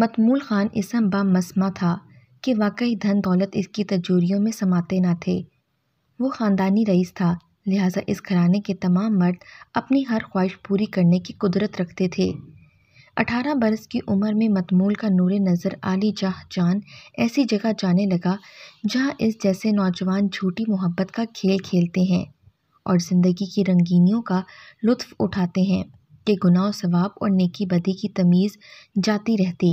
मतमूल ख़ान इसम बा मसमा था कि वाकई धन दौलत इसकी तजूरियों में समाते ना थे वो ख़ानदानी रईस था लिहाजा इस घराने के तमाम मर्द अपनी हर ख्वाहिश पूरी करने की कुदरत रखते थे अठारह बरस की उम्र में मतमूल का नूर नज़र आली जाह जान ऐसी जगह जाने लगा जहाँ इस जैसे नौजवान झूठी मोहब्बत का खेल खेलते हैं और ज़िंदगी की रंगीनियों का लुत्फ़ उठाते हैं के गुनाह सवाब और नेकी बदी की तमीज़ जाती रहती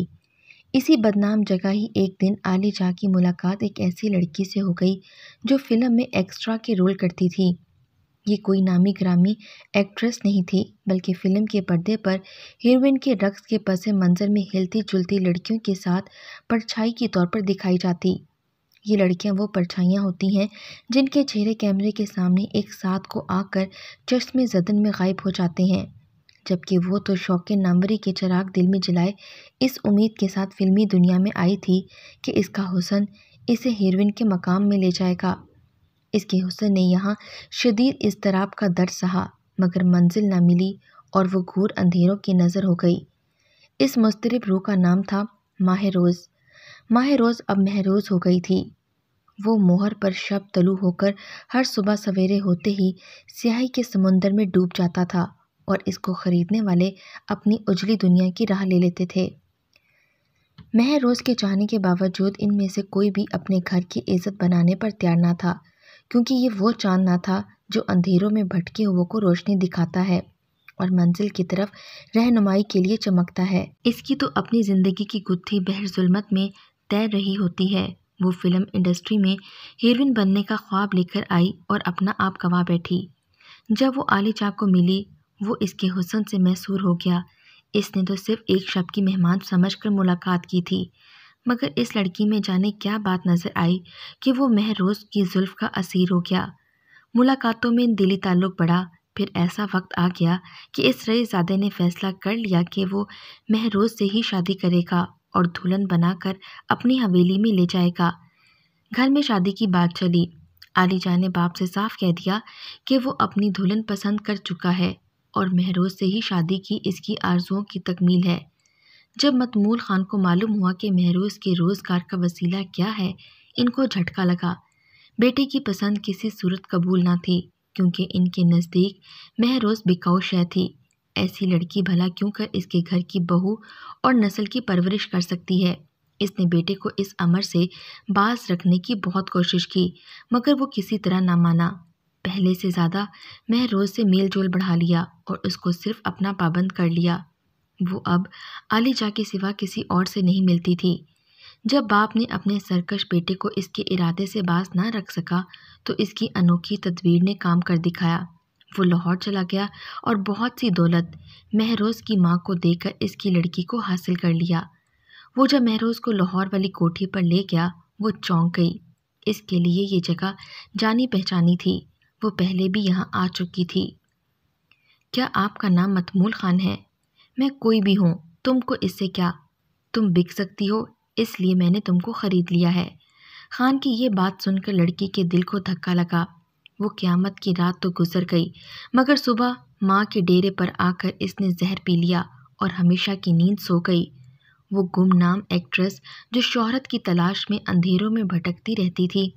इसी बदनाम जगह ही एक दिन आली जा की मुलाकात एक ऐसी लड़की से हो गई जो फ़िल्म में एक्स्ट्रा के रोल करती थी ये कोई नामी ग्रामी एक्ट्रेस नहीं थी बल्कि फ़िल्म के पर्दे पर हीरोइन के रक्स के पस मंज़र में हिलती जुलती लड़कियों के साथ परछाई के तौर पर दिखाई जाती ये लड़कियां वो परछाइयाँ होती हैं जिनके चेहरे कैमरे के सामने एक साथ को आकर चश्मे जदन में गायब हो जाते हैं जबकि वो तो शौके नामवरी के चराग दिल में जलाए इस उम्मीद के साथ फिल्मी दुनिया में आई थी कि इसका हुसन इसे हीरोइन के मकाम में ले जाएगा इसके हुसन ने यहाँ शदीद इसतराब का दर्द सहा मगर मंजिल ना मिली और वह घूर अंधेरों की नज़र हो गई इस मुस्तरब रूह का नाम था माह रोज़ माह रोज़ अब महरोज हो गई थी वो मोहर पर शब तलु होकर हर सुबह सवेरे होते ही स्याही के समुंदर में डूब जाता था और इसको ख़रीदने वाले अपनी उजली दुनिया की राह ले लेते थे मह रोज़ के चाहने के बावजूद इनमें से कोई भी अपने घर की इज्जत बनाने पर तैयार ना था क्योंकि ये वो चाँद ना था जो अंधेरों में भटके हुओं को रोशनी दिखाता है और मंजिल की तरफ रहनुमाई के लिए चमकता है इसकी तो अपनी ज़िंदगी की गुत्थी बहर जुलमत में तैर रही होती है वो फिल्म इंडस्ट्री में हीरोइन बनने का ख्वाब लेकर आई और अपना आप गवा बैठी जब वो आली चाप को मिली वो इसके हुसन से मैसूर हो गया इसने तो सिर्फ एक शब की मेहमान समझकर मुलाकात की थी मगर इस लड़की में जाने क्या बात नज़र आई कि वो महरोज़ की जुल्फ़ का असीर हो गया मुलाकातों में दिली ताल्लुक बढ़ा फिर ऐसा वक्त आ गया कि इस रईजादे ने फैसला कर लिया कि वो महरोज़ से ही शादी करेगा और दुल्हन बनाकर अपनी हवेली में ले जाएगा घर में शादी की बात चली आलीजा ने बाप से साफ कह दिया कि वो अपनी दुल्हन पसंद कर चुका है और महरोज से ही शादी की इसकी आरजुओं की तकमील है जब मतमूल खान को मालूम हुआ कि महरोज के रोज़गार का वसीला क्या है इनको झटका लगा बेटे की पसंद किसी सूरत कबूल ना थी क्योंकि इनके नज़दीक महरोज बिकाऊ शह थी ऐसी लड़की भला क्यों कर इसके घर की बहू और नस्ल की परवरिश कर सकती है इसने बेटे को इस अमर से बास रखने की बहुत कोशिश की मगर वो किसी तरह ना माना पहले से ज़्यादा मैं रोज़ से मेल जोल बढ़ा लिया और उसको सिर्फ अपना पाबंद कर लिया वो अब जा के सिवा किसी और से नहीं मिलती थी जब बाप ने अपने सरकश बेटे को इसके इरादे से बास ना रख सका तो इसकी अनोखी तदवीर ने काम कर दिखाया वो लाहौर चला गया और बहुत सी दौलत महरोज़ की माँ को देकर इसकी लड़की को हासिल कर लिया वो जब महरोज़ को लाहौर वाली कोठी पर ले गया वो चौंक गई इसके लिए ये जगह जानी पहचानी थी वो पहले भी यहाँ आ चुकी थी क्या आपका नाम मतमूल ख़ान है मैं कोई भी हूँ तुमको इससे क्या तुम बिक सकती हो इसलिए मैंने तुमको ख़रीद लिया है खान की ये बात सुनकर लड़की के दिल को धक्का लगा वो क़्यामत की रात तो गुजर गई मगर सुबह माँ के डेरे पर आकर इसने जहर पी लिया और हमेशा की नींद सो गई वो गुमनाम एक्ट्रेस जो शोहरत की तलाश में अंधेरों में भटकती रहती थी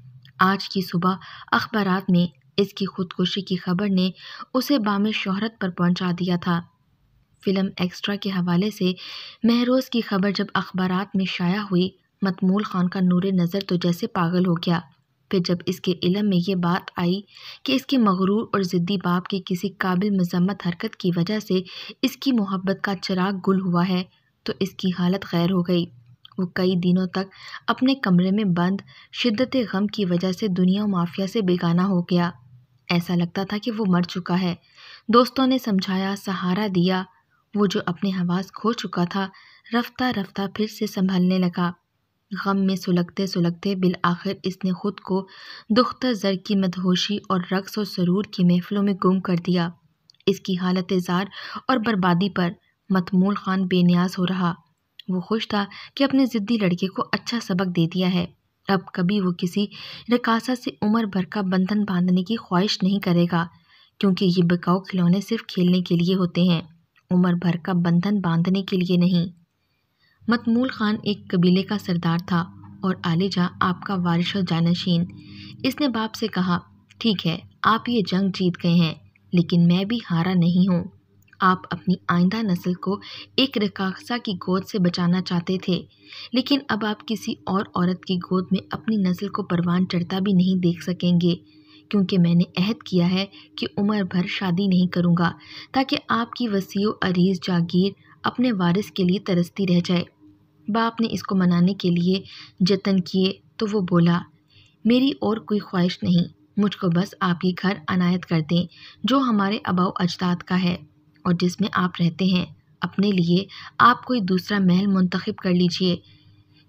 आज की सुबह अखबार में इसकी खुदकुशी की खबर ने उसे बाम शहरत पर पहुंचा दिया था फ़िल्म एक्स्ट्रा के हवाले से महरोज़ की खबर जब अखबार में शाया हुई मतमूल खान का नूर नज़र तो जैसे पागल हो गया फिर जब इसके इलम में ये बात आई कि इसके मगरूर और ज़िद्दी बाप के किसी काबिल मजम्मत हरकत की वजह से इसकी मोहब्बत का चिराग गुल हुआ है तो इसकी हालत गैर हो गई वो कई दिनों तक अपने कमरे में बंद शिद्दत गम की वजह से दुनिया माफिया से बेगाना हो गया ऐसा लगता था कि वो मर चुका है दोस्तों ने समझाया सहारा दिया वो जो अपने हवास खो चुका था रफ्ता रफ्ता फिर से संभलने लगा गम में सुलगते सुलगते बिल आखिर इसने खुद को दुख्त जर की मदहोशी और रक्स और सरूर की महफिलों में गुम कर दिया इसकी हालत जार और बर्बादी पर मतमूल खान बेनियाज हो रहा वो खुश था कि अपने ज़िद्दी लड़के को अच्छा सबक दे दिया है अब कभी वो किसी रकासा से उम्र भर का बंधन बांधने की ख्वाहिश नहीं करेगा क्योंकि ये बिकाऊ खिलौने सिर्फ खेलने के लिए होते हैं उम्र भर का बंधन बांधने के लिए नहीं मतमूल खान एक कबीले का सरदार था और आलिजा आपका वारिश और जानशीन इसने बाप से कहा ठीक है आप ये जंग जीत गए हैं लेकिन मैं भी हारा नहीं हूँ आप अपनी आइंदा नस्ल को एक रकाक्षा की गोद से बचाना चाहते थे लेकिन अब आप किसी और औरत की गोद में अपनी नस्ल को परवान चढ़ता भी नहीं देख सकेंगे क्योंकि मैंने अहद किया है कि उम्र भर शादी नहीं करूँगा ताकि आपकी वसीय अरीज जागीर अपने वारिस के लिए तरसती रह जाए बाप ने इसको मनाने के लिए जतन किए तो वो बोला मेरी और कोई ख्वाहिश नहीं मुझको बस आपके घर अनायत कर दें जो हमारे अबाव अजदाद का है और जिसमें आप रहते हैं अपने लिए आप कोई दूसरा महल मंतखब कर लीजिए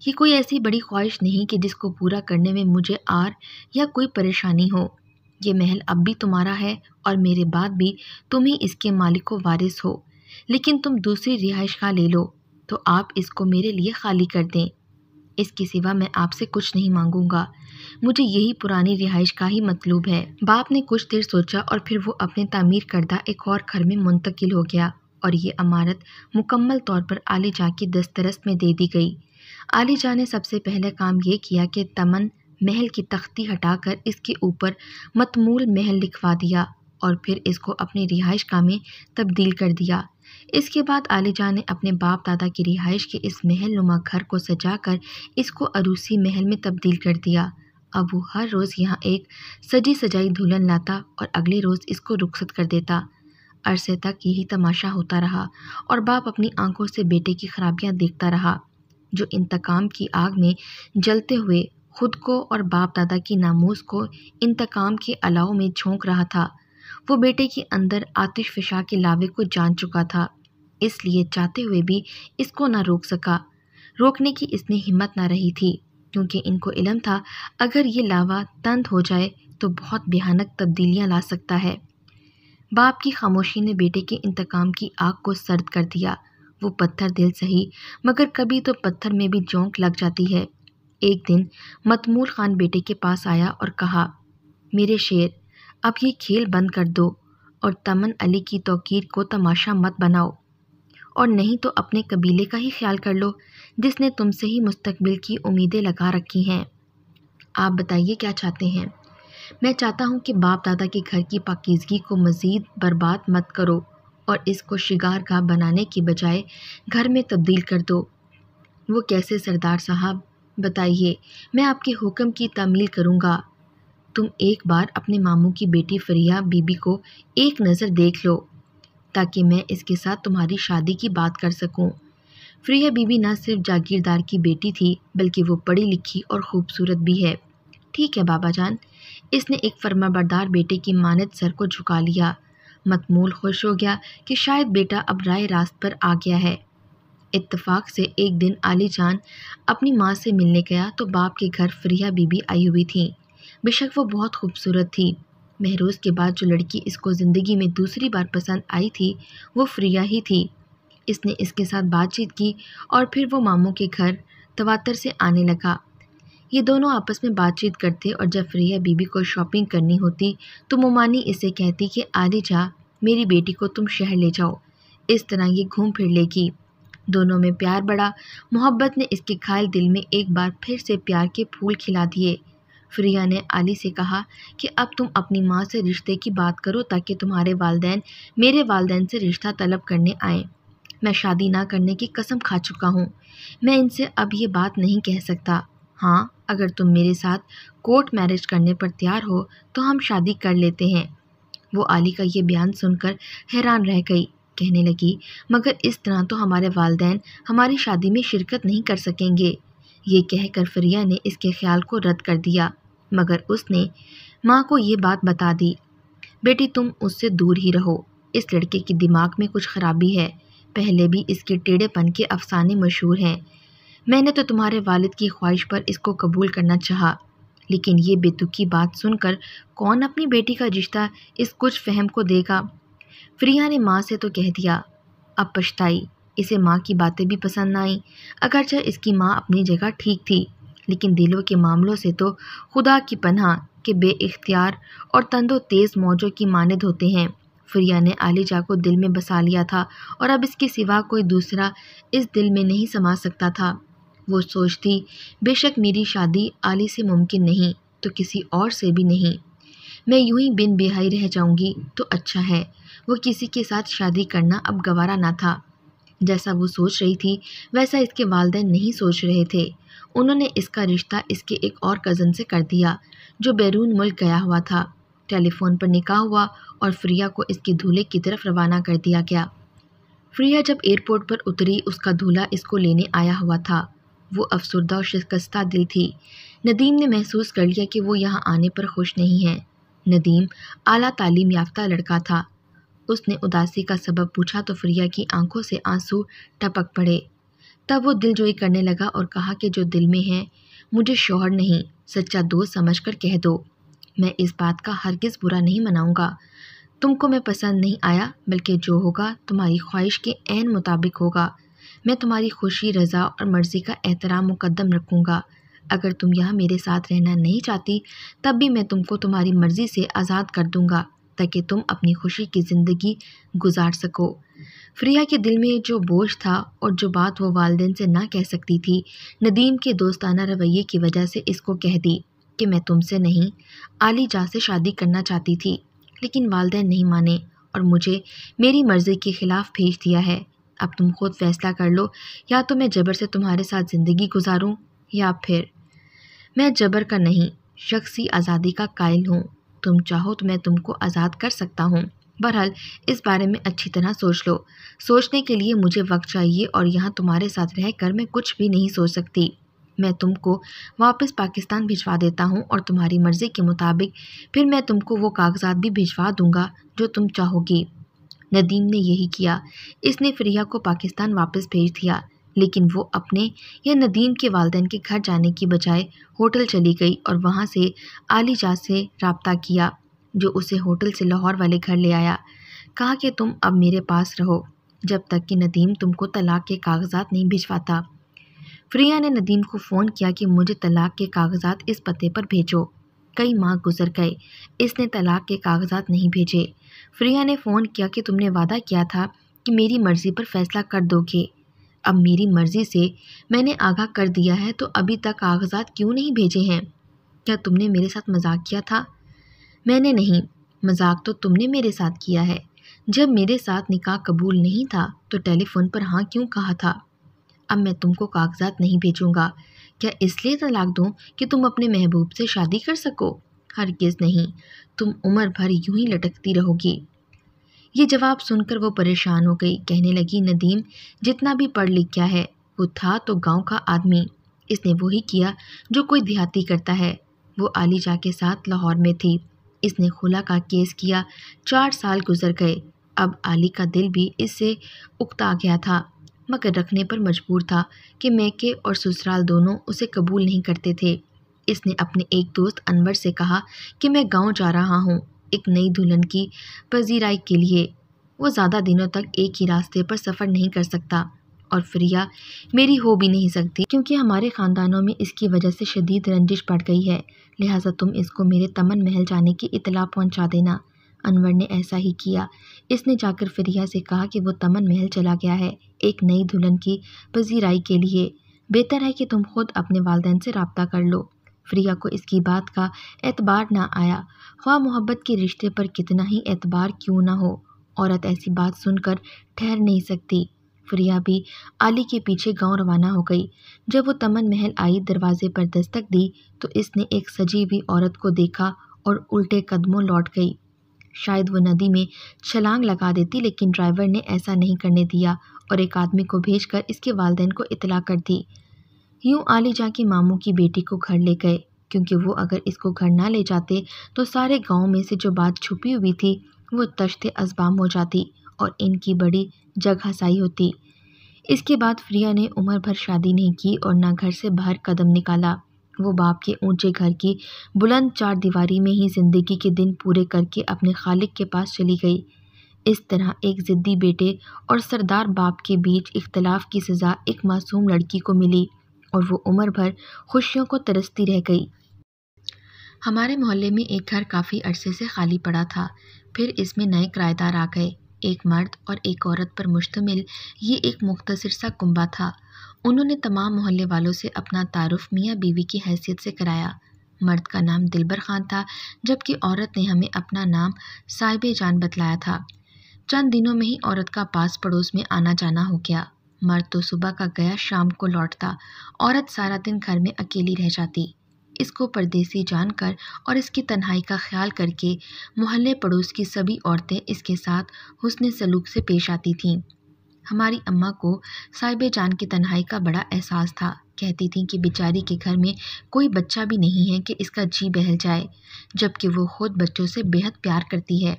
ये कोई ऐसी बड़ी ख्वाहिश नहीं कि जिसको पूरा करने में मुझे आर या कोई परेशानी हो ये महल अब भी तुम्हारा है और मेरे बाद भी तुम ही इसके मालिक को वारिस हो लेकिन तुम दूसरी रिहाइश खा ले लो तो आप इसको मेरे लिए खाली कर दें इसके सिवा मैं आपसे कुछ नहीं मांगूंगा मुझे यही पुरानी रिहाइश का ही मतलूब है बाप ने कुछ देर सोचा और फिर वो अपने तामीर करदा एक और घर में मुंतकिल हो गया और ये अमारत मुकम्मल तौर पर आली जा की दस्तरस में दे दी गई आली जा ने सबसे पहले काम ये किया कि तमन महल की तख्ती हटाकर इसके ऊपर मतमूल महल लिखवा दिया और फिर इसको अपने रिहाइश का में तब्दील कर दिया इसके बाद जा ने अपने बाप दादा की रिहाइश के इस महल नुमा घर को सजा कर इसको अरूसी महल में तब्दील कर दिया अब वो हर रोज़ यहाँ एक सजी सजाई दुल्हन लाता और अगले रोज़ इसको रुखसत कर देता अरसे तक यही तमाशा होता रहा और बाप अपनी आंखों से बेटे की खराबियाँ देखता रहा जो इंतकाम की आग में जलते हुए खुद को और बाप दादा की नामोज को इंतकाम के अलाव में झोंक रहा था वो बेटे के अंदर आतिश फिशा के लावे को जान चुका था इसलिए चाहते हुए भी इसको ना रोक सका रोकने की इसने हिम्मत ना रही थी क्योंकि इनको इलम था अगर ये लावा तंद हो जाए तो बहुत भयानक तब्दीलियाँ ला सकता है बाप की खामोशी ने बेटे के इंतकाम की आग को सर्द कर दिया वो पत्थर दिल सही मगर कभी तो पत्थर में भी जोंक लग जाती है एक दिन मतमूल खान बेटे के पास आया और कहा मेरे शेर अब ये खेल बंद कर दो और तमन अली की तोकीर को तमाशा मत बनाओ और नहीं तो अपने कबीले का ही ख्याल कर लो जिसने तुमसे ही मुस्तकबिल की उम्मीदें लगा रखी हैं आप बताइए क्या चाहते हैं मैं चाहता हूँ कि बाप दादा के घर की पाकिजगी को मज़ीद बर्बाद मत करो और इसको शिगार का बनाने की बजाय घर में तब्दील कर दो वो कैसे सरदार साहब बताइए मैं आपके हुक्म की तमील करूँगा तुम एक बार अपने मामू की बेटी फरिया बीबी को एक नज़र देख लो ताकि मैं इसके साथ तुम्हारी शादी की बात कर सकूं। फ्रिया बीबी ना सिर्फ जागीरदार की बेटी थी बल्कि वो पढ़ी लिखी और ख़ूबसूरत भी है ठीक है बाबा जान इसने एक फर्माबरदार बेटे की मानद सर को झुका लिया मतमूल खुश हो गया कि शायद बेटा अब राय रास्त पर आ गया है इतफ़ाक़ से एक दिन आली जान अपनी माँ से मिलने गया तो बाप के घर फ्रिया बीबी आई हुई थी बेशक वो बहुत खूबसूरत थी महरोज़ के बाद जो लड़की इसको ज़िंदगी में दूसरी बार पसंद आई थी वो फ्रिया ही थी इसने इसके साथ बातचीत की और फिर वो मामू के घर तवातर से आने लगा ये दोनों आपस में बातचीत करते और जब फ्रिया बीबी को शॉपिंग करनी होती तो मोमानी इसे कहती कि आदि जा मेरी बेटी को तुम शहर ले जाओ इस तरह ये घूम फिर लेगी दोनों में प्यार बढ़ा मोहब्बत ने इसके घायल दिल में एक बार फिर से प्यार के फूल खिला दिए फ्रिया ने अली से कहा कि अब तुम अपनी माँ से रिश्ते की बात करो ताकि तुम्हारे वालदेन मेरे वालदेन से रिश्ता तलब करने आए मैं शादी ना करने की कसम खा चुका हूँ मैं इनसे अब ये बात नहीं कह सकता हाँ अगर तुम मेरे साथ कोर्ट मैरिज करने पर तैयार हो तो हम शादी कर लेते हैं वो आली का ये बयान सुनकर हैरान रह गई कहने लगी मगर इस तरह तो हमारे वालदेन हमारी शादी में शिरकत नहीं कर सकेंगे ये कहकर फरिया ने इसके ख्याल को रद्द कर दिया मगर उसने माँ को ये बात बता दी बेटी तुम उससे दूर ही रहो इस लड़के के दिमाग में कुछ ख़राबी है पहले भी इसके टेढ़ेपन के अफसाने मशहूर हैं मैंने तो तुम्हारे वालिद की ख्वाहिश पर इसको कबूल करना चाहा लेकिन ये बेतुकी बात सुनकर कौन अपनी बेटी का रिश्ता इस कुछ फहम को देगा फ्रिया ने माँ से तो कह दिया अब पछताई इसे माँ की बातें भी पसंद ना आईं अगरचे इसकी माँ अपनी जगह ठीक थी लेकिन दिलों के मामलों से तो खुदा की पन्ह के बेख्तियार और तंदो तेज़ मौजों की मानद होते हैं फ्रिया ने आलिजा को दिल में बसा लिया था और अब इसके सिवा कोई दूसरा इस दिल में नहीं समा सकता था वो सोचती बेशक मेरी शादी आली से मुमकिन नहीं तो किसी और से भी नहीं मैं यूं ही बिन बेहाई रह जाऊंगी तो अच्छा है वो किसी के साथ शादी करना अब गवारा ना था जैसा वो सोच रही थी वैसा इसके वालदे नहीं सोच रहे थे उन्होंने इसका रिश्ता इसके एक और कज़न से कर दिया जो बैरून मुल्क गया हुआ था टेलीफोन पर निकाह हुआ और फ्रिया को इसके दूल्हे की तरफ रवाना कर दिया गया फ्रिया जब एयरपोर्ट पर उतरी उसका दूल्हा इसको लेने आया हुआ था वो अफसरदा और शिकस्ता दिल थी नदीम ने महसूस कर लिया कि वो यहाँ आने पर खुश नहीं है नदीम आला तालीम याफ्ता लड़का था उसने उदासी का सबब पूछा तो फ्रिया की आंखों से आंसू टपक पड़े तब वो दिलजोई करने लगा और कहा कि जो दिल में है मुझे शोहर नहीं सच्चा दोस्त समझ कर कह दो मैं इस बात का हरगिज़ बुरा नहीं मनाऊंगा तुमको मैं पसंद नहीं आया बल्कि जो होगा तुम्हारी ख्वाहिश के एन मुताबिक होगा मैं तुम्हारी खुशी रज़ा और मर्ज़ी का एहतराम मुकदम रखूँगा अगर तुम यहाँ मेरे साथ रहना नहीं चाहती तब भी मैं तुमको तुम्हारी मर्ज़ी से आज़ाद कर दूँगा ताकि तुम अपनी खुशी की ज़िंदगी गुजार सको फ्रिया के दिल में जो बोझ था और जो बात वो वालदेन से ना कह सकती थी नदीम के दोस्ताना रवैये की वजह से इसको कह दी कि मैं तुमसे नहीं आली जा से शादी करना चाहती थी लेकिन वालदेन नहीं माने और मुझे मेरी मर्ज़ी के ख़िलाफ़ भेज दिया है अब तुम खुद फैसला कर लो या तो मैं जबर से तुम्हारे साथ ज़िंदगी गुजारूँ या फिर मैं जबर का नहीं शख्सी आज़ादी का कायल हूँ तुम चाहो तो मैं तुमको आज़ाद कर सकता हूँ बहरहाल इस बारे में अच्छी तरह सोच लो सोचने के लिए मुझे वक्त चाहिए और यहाँ तुम्हारे साथ रहकर मैं कुछ भी नहीं सोच सकती मैं तुमको वापस पाकिस्तान भिजवा देता हूँ और तुम्हारी मर्ज़ी के मुताबिक फिर मैं तुमको वो कागजात भी भिजवा दूँगा जो तुम चाहोगी नदीम ने यही किया इसने फ्रिया को पाकिस्तान वापस भेज दिया लेकिन वो अपने या नदीम के वालदेन के घर जाने की बजाय होटल चली गई और वहाँ से आलीजा से रबता किया जो उसे होटल से लाहौर वाले घर ले आया कहा कि तुम अब मेरे पास रहो जब तक कि नदीम तुमको तलाक के कागजात नहीं भिजवाता फ्रिया ने नदीम को फ़ोन किया कि मुझे तलाक के कागजात इस पते पर भेजो कई माह गुजर गए इसने तलाक के कागजात नहीं भेजे फ्रिया ने फ़ोन किया कि तुमने वादा किया था कि मेरी मर्ज़ी पर फ़ैसला कर दोगे अब मेरी मर्ज़ी से मैंने आगाह कर दिया है तो अभी तक कागजात क्यों नहीं भेजे हैं क्या तुमने मेरे साथ मजाक किया था मैंने नहीं मजाक तो तुमने मेरे साथ किया है जब मेरे साथ निकाह कबूल नहीं था तो टेलीफ़ोन पर हाँ क्यों कहा था अब मैं तुमको कागजात नहीं भेजूँगा क्या इसलिए तलाक दूँ कि तुम अपने महबूब से शादी कर सको किस नहीं तुम उम्र भर यूं ही लटकती रहोगी ये जवाब सुनकर वो परेशान हो गई कहने लगी नदीम जितना भी पढ़ लिख गया है वो था तो गांव का आदमी इसने वही किया जो कोई देहाती करता है वो आली जा के साथ लाहौर में थी इसने खुला का केस किया चार साल गुजर गए अब आली का दिल भी इससे उकता गया था मगर रखने पर मजबूर था कि मैके और ससुराल दोनों उसे कबूल नहीं करते थे इसने अपने एक दोस्त अनवर से कहा कि मैं गांव जा रहा हूँ एक नई दुल्हन की पजीराई के लिए वो ज़्यादा दिनों तक एक ही रास्ते पर सफ़र नहीं कर सकता और फ्रिया मेरी हो भी नहीं सकती क्योंकि हमारे ख़ानदानों में इसकी वजह से शदीद रंजिश पड़ गई है लिहाजा तुम इसको मेरे तमन महल जाने की इतला पहुँचा देना अनवर ने ऐसा ही किया इसने जाकर फ्रिया से कहा कि वो तमन महल चला गया है एक नई दुल्हन की पजीराई के लिए बेहतर है कि तुम खुद अपने वालदेन से रबता कर लो फ्रिया को इसकी बात का एतबार ना आया ख्वा मोहब्बत के रिश्ते पर कितना ही एतबार क्यों ना हो औरत ऐसी बात सुनकर ठहर नहीं सकती फ्रिया भी आली के पीछे गांव रवाना हो गई जब वो तमन महल आई दरवाजे पर दस्तक दी तो इसने एक सजी हुई औरत को देखा और उल्टे कदमों लौट गई शायद वो नदी में छलांग लगा देती लेकिन ड्राइवर ने ऐसा नहीं करने दिया और एक आदमी को भेजकर इसके वालदेन को इतला कर दी यूँ आली जा के मामू की बेटी को घर ले गए क्योंकि वो अगर इसको घर ना ले जाते तो सारे गांव में से जो बात छुपी हुई थी वो तश्ते असबाम हो जाती और इनकी बड़ी जगह साई होती इसके बाद फ्रिया ने उम्र भर शादी नहीं की और ना घर से बाहर कदम निकाला वो बाप के ऊंचे घर की बुलंद चार दीवारी में ही ज़िंदगी के दिन पूरे करके अपने खालिक के पास चली गई इस तरह एक ज़िद्दी बेटे और सरदार बाप के बीच इख्तलाफ की सज़ा एक मासूम लड़की को मिली और वो उम्र भर खुशियों को तरसती रह गई हमारे मोहल्ले में एक घर काफ़ी अरसे से खाली पड़ा था फिर इसमें नए किराएदार आ गए एक मर्द और एक औरत पर मुश्तमिल ये एक मुख्तर सा कुंबा था उन्होंने तमाम मोहल्ले वालों से अपना तारफ़ मियाँ बीवी की हैसियत से कराया मर्द का नाम दिलबर खान था जबकि औरत ने हमें अपना नाम साहिब जान बतलाया था चंद दिनों में ही औरत का पास पड़ोस में आना जाना हो गया मर्द तो सुबह का गया शाम को लौटता औरत सारा दिन घर में अकेली रह जाती इसको परदेसी जानकर और इसकी तन्हाई का ख्याल करके मोहल्ले पड़ोस की सभी औरतें इसके साथ हुसन सलूक से पेश आती थीं हमारी अम्मा को साहिब जान की तन्हाई का बड़ा एहसास था कहती थीं कि बेचारी के घर में कोई बच्चा भी नहीं है कि इसका जी बहल जाए जबकि वो खुद बच्चों से बेहद प्यार करती है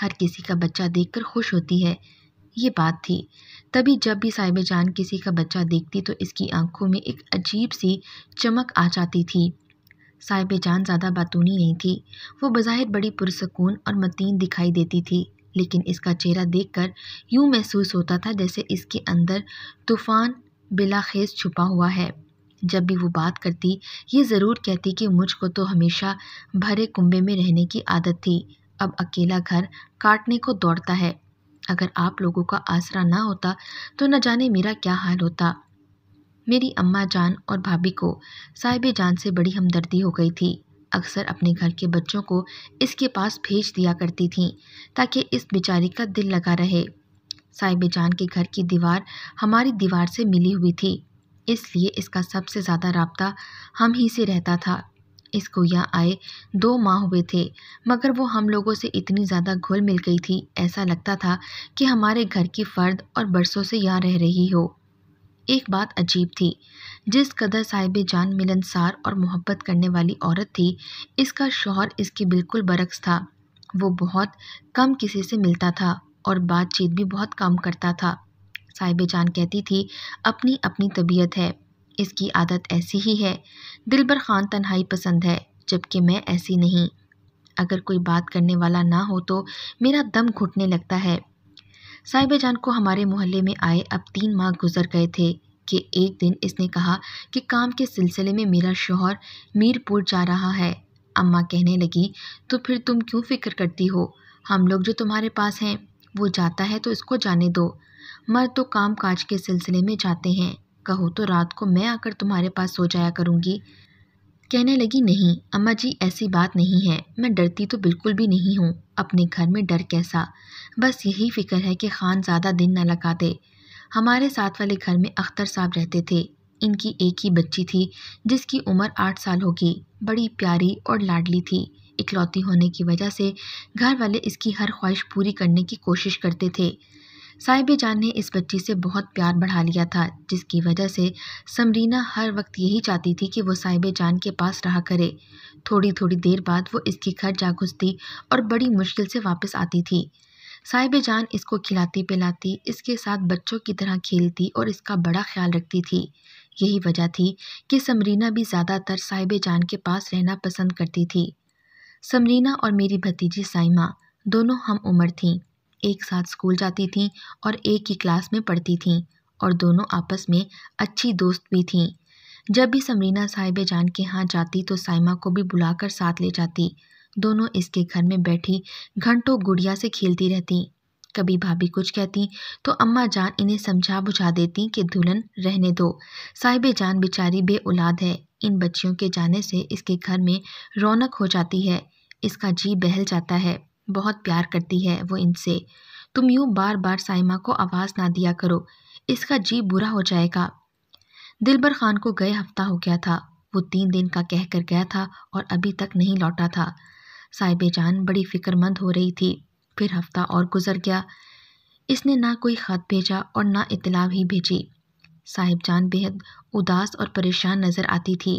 हर किसी का बच्चा देखकर खुश होती है ये बात थी तभी जब भी साहिब जान किसी का बच्चा देखती तो इसकी आंखों में एक अजीब सी चमक आ जाती थी साहिब जान ज़्यादा बातूनी नहीं थी वो बज़ाहिर बड़ी पुरसकून और मतीन दिखाई देती थी लेकिन इसका चेहरा देखकर यूं महसूस होता था जैसे इसके अंदर तूफ़ान बिलाखेज छुपा हुआ है जब भी वो बात करती ये ज़रूर कहती कि मुझको तो हमेशा भरे कुंबे में रहने की आदत थी अब अकेला घर काटने को दौड़ता है अगर आप लोगों का आसरा ना होता तो न जाने मेरा क्या हाल होता मेरी अम्मा जान और भाभी को साहिब जान से बड़ी हमदर्दी हो गई थी अक्सर अपने घर के बच्चों को इसके पास भेज दिया करती थीं ताकि इस बेचारी का दिल लगा रहे साहिब जान के घर की दीवार हमारी दीवार से मिली हुई थी इसलिए इसका सबसे ज़्यादा रबता हम ही से रहता था इसको यहाँ आए दो माह हुए थे मगर वो हम लोगों से इतनी ज़्यादा घुल मिल गई थी ऐसा लगता था कि हमारे घर की फ़र्द और बरसों से यहाँ रह रही हो एक बात अजीब थी जिस कदर साहिब जान मिलनसार और मोहब्बत करने वाली औरत थी इसका शोहर इसके बिल्कुल बरक्स था वो बहुत कम किसी से मिलता था और बातचीत भी बहुत कम करता था साहिब जान कहती थी अपनी अपनी तबीयत है इसकी आदत ऐसी ही है दिलबर खान तन्हाई पसंद है जबकि मैं ऐसी नहीं अगर कोई बात करने वाला ना हो तो मेरा दम घुटने लगता है साहिबा जान को हमारे मोहल्ले में आए अब तीन माह गुजर गए थे कि एक दिन इसने कहा कि काम के सिलसिले में मेरा शोहर मीरपुर जा रहा है अम्मा कहने लगी तो फिर तुम क्यों फिक्र करती हो हम लोग जो तुम्हारे पास हैं वो जाता है तो इसको जाने दो मर्द तो काम काज के सिलसिले में जाते हैं कहो तो रात को मैं आकर तुम्हारे पास सो जाया करूँगी कहने लगी नहीं अम्मा जी ऐसी बात नहीं है मैं डरती तो बिल्कुल भी नहीं हूँ अपने घर में डर कैसा बस यही फिक्र है कि खान ज़्यादा दिन ना लगा दे हमारे साथ वाले घर में अख्तर साहब रहते थे इनकी एक ही बच्ची थी जिसकी उम्र आठ साल होगी बड़ी प्यारी और लाडली थी इकलौती होने की वजह से घर वाले इसकी हर ख्वाहिश पूरी करने की कोशिश करते थे साहिब जान ने इस बच्ची से बहुत प्यार बढ़ा लिया था जिसकी वजह से समरीना हर वक्त यही चाहती थी कि वो साहिब जान के पास रहा करे थोड़ी थोड़ी देर बाद वो इसके घर जा घुसती और बड़ी मुश्किल से वापस आती थी साहिब जान इसको खिलाती पिलाती इसके साथ बच्चों की तरह खेलती और इसका बड़ा ख्याल रखती थी यही वजह थी कि समरीना भी ज़्यादातर साहिब जान के पास रहना पसंद करती थी समरीना और मेरी भतीजी साइमा दोनों हम उम्र थीं एक साथ स्कूल जाती थीं और एक ही क्लास में पढ़ती थीं और दोनों आपस में अच्छी दोस्त भी थीं जब भी समरीना साहिब जान के यहाँ जाती तो साइमा को भी बुलाकर साथ ले जाती दोनों इसके घर में बैठी घंटों गुड़िया से खेलती रहती कभी भाभी कुछ कहती तो अम्मा जान इन्हें समझा बुझा देती कि दुल्हन रहने दो साहिब जान बेचारी बे औलाद है इन बच्चियों के जाने से इसके घर में रौनक हो जाती है इसका जी बहल जाता है बहुत प्यार करती है वो इनसे तुम यूँ बार बार साइमा को आवाज़ ना दिया करो इसका जी बुरा हो जाएगा दिलबर खान को गए हफ्ता हो गया था वो तीन दिन का कह कर गया था और अभी तक नहीं लौटा था साहिब जान बड़ी फ़िक्रमंद हो रही थी फिर हफ्ता और गुजर गया इसने ना कोई ख़त भेजा और ना इतला ही भेजी साहिबजान बेहद उदास और परेशान नज़र आती थी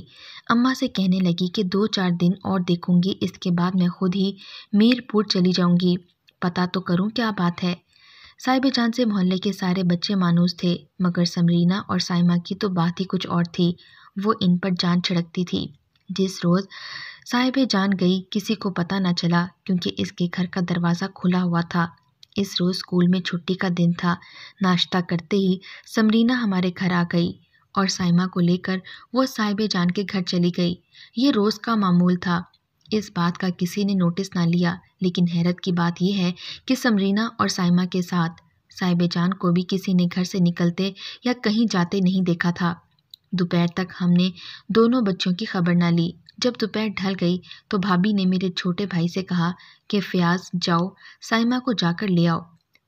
अम्मा से कहने लगी कि दो चार दिन और देखूंगी इसके बाद मैं खुद ही मीरपुर चली जाऊंगी पता तो करूं क्या बात है साहिब जान से मोहल्ले के सारे बच्चे मानूस थे मगर समरीना और साइमा की तो बात ही कुछ और थी वो इन पर जान छिड़कती थी जिस रोज़ साहिब जान गई किसी को पता ना चला क्योंकि इसके घर का दरवाज़ा खुला हुआ था इस रोज़ स्कूल में छुट्टी का दिन था नाश्ता करते ही समरीना हमारे घर आ गई और साइमा को लेकर वो साहिब जान के घर चली गई ये रोज़ का मामूल था इस बात का किसी ने नोटिस ना लिया लेकिन हैरत की बात यह है कि समरीना और साइमा के साथ साहिब जान को भी किसी ने घर से निकलते या कहीं जाते नहीं देखा था दोपहर तक हमने दोनों बच्चों की खबर ना ली जब दोपहर ढल गई तो भाभी ने मेरे छोटे भाई से कहा कि फयाज जाओ साइमा को जाकर ले आओ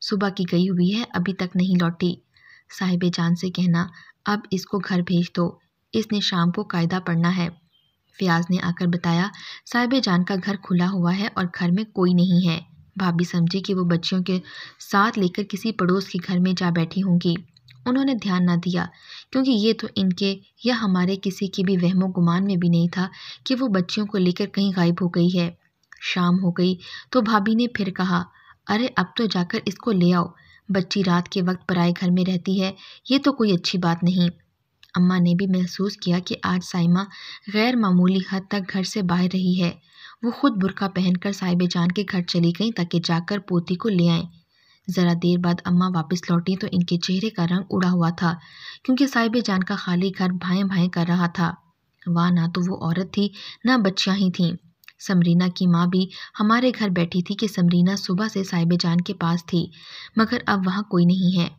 सुबह की गई हुई है अभी तक नहीं लौटी साहिब जान से कहना अब इसको घर भेज दो इसने शाम को कायदा पढ़ना है फयाज ने आकर बताया साहिब जान का घर खुला हुआ है और घर में कोई नहीं है भाभी समझी कि वो बच्चियों के साथ लेकर किसी पड़ोस के घर में जा बैठी होंगी उन्होंने ध्यान ना दिया क्योंकि ये तो इनके या हमारे किसी के भी वहमो गुमान में भी नहीं था कि वो बच्चियों को लेकर कहीं गायब हो गई है शाम हो गई तो भाभी ने फिर कहा अरे अब तो जाकर इसको ले आओ बच्ची रात के वक्त पराए घर में रहती है ये तो कोई अच्छी बात नहीं अम्मा ने भी महसूस किया कि आज साइमा गैर मामूली हद तक घर से बाहर रही है वो खुद बुरका पहनकर साहिब जान के घर चली गई ताकि जाकर पोती को ले आएं ज़रा देर बाद अम्मा वापस लौटी तो इनके चेहरे का रंग उड़ा हुआ था क्योंकि साहिब जान का खाली घर भाएँ भाएँ कर रहा था वह ना तो वो औरत थी ना बच्चियाँ ही थीं समरीना की माँ भी हमारे घर बैठी थी कि समरीना सुबह से साहिब जान के पास थी मगर अब वहाँ कोई नहीं है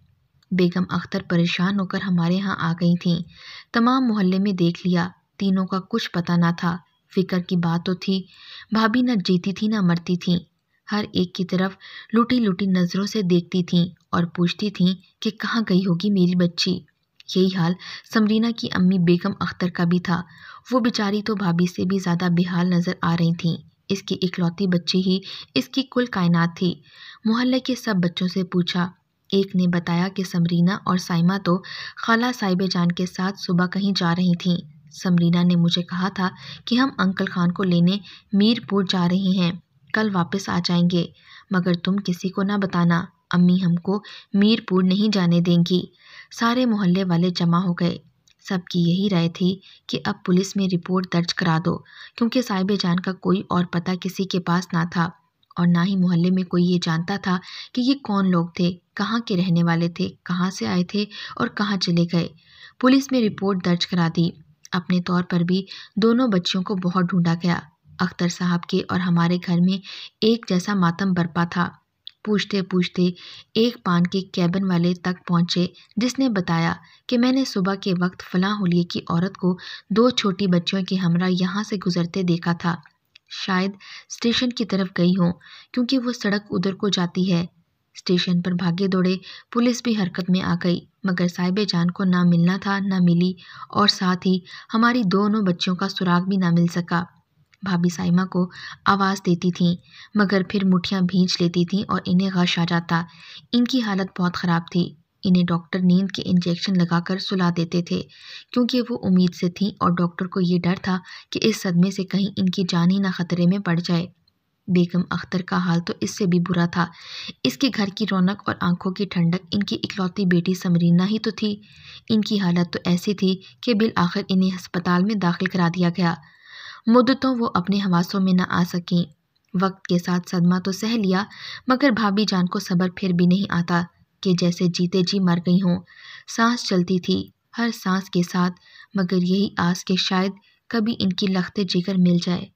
बेगम अख्तर परेशान होकर हमारे यहाँ आ गई थीं तमाम मोहल्ले में देख लिया तीनों का कुछ पता ना था फिक्र की बात तो थी भाभी ना जीती थी ना मरती थी हर एक की तरफ लुटी लुटी नज़रों से देखती थीं और पूछती थीं कि कहाँ गई होगी मेरी बच्ची यही हाल समरीना की अम्मी बेगम अख्तर का भी था वो बेचारी तो भाभी से भी ज़्यादा बेहाल नज़र आ रही थीं इसकी इकलौती बच्ची ही इसकी कुल कायनात थी मोहल्ले के सब बच्चों से पूछा एक ने बताया कि समरीना और साइमा तो खाला साहिब जान के साथ सुबह कहीं जा रही थीं समरीना ने मुझे कहा था कि हम अंकल खान को लेने मीरपुर जा रहे हैं कल वापस आ जाएंगे मगर तुम किसी को ना बताना अम्मी हमको मीरपुर नहीं जाने देंगी सारे मोहल्ले वाले जमा हो गए सबकी यही राय थी कि अब पुलिस में रिपोर्ट दर्ज करा दो क्योंकि साहिब जान का कोई और पता किसी के पास ना था और ना ही मोहल्ले में कोई ये जानता था कि ये कौन लोग थे कहाँ के रहने वाले थे कहाँ से आए थे और कहाँ चले गए पुलिस में रिपोर्ट दर्ज करा दी अपने तौर पर भी दोनों बच्चियों को बहुत ढूंढा गया अख्तर साहब के और हमारे घर में एक जैसा मातम बरपा था पूछते पूछते एक पान के कैबिन वाले तक पहुंचे जिसने बताया कि मैंने सुबह के वक्त फलां होलिए की औरत को दो छोटी बच्चियों के हमरा यहाँ से गुज़रते देखा था शायद स्टेशन की तरफ गई हो क्योंकि वो सड़क उधर को जाती है स्टेशन पर भागे दौड़े पुलिस भी हरकत में आ गई मगर साहिब जान को ना मिलना था ना मिली और साथ ही हमारी दोनों बच्चियों का सुराग भी ना मिल सका भाभी साइमा को आवाज़ देती थीं मगर फिर मुठियाँ भींच लेती थीं और इन्हें गश आ जाता इनकी हालत बहुत ख़राब थी इन्हें डॉक्टर नींद के इंजेक्शन लगाकर सुला देते थे क्योंकि वो उम्मीद से थीं और डॉक्टर को ये डर था कि इस सदमे से कहीं इनकी जान ही ना ख़तरे में पड़ जाए बेगम अख्तर का हाल तो इससे भी बुरा था इसके घर की रौनक और आंखों की ठंडक इनकी इकलौती बेटी समरीना ही तो थी इनकी हालत तो ऐसी थी कि बिल आखिर इन्हें अस्पताल में दाखिल करा दिया गया मुद्दतों वो अपने हवासों में न आ सकें वक्त के साथ सदमा तो सह लिया मगर भाभी जान को सब्र फिर भी नहीं आता कि जैसे जीते जी मर गई हों सांस चलती थी हर सांस के साथ मगर यही आस कि शायद कभी इनकी लखते जिगर मिल जाए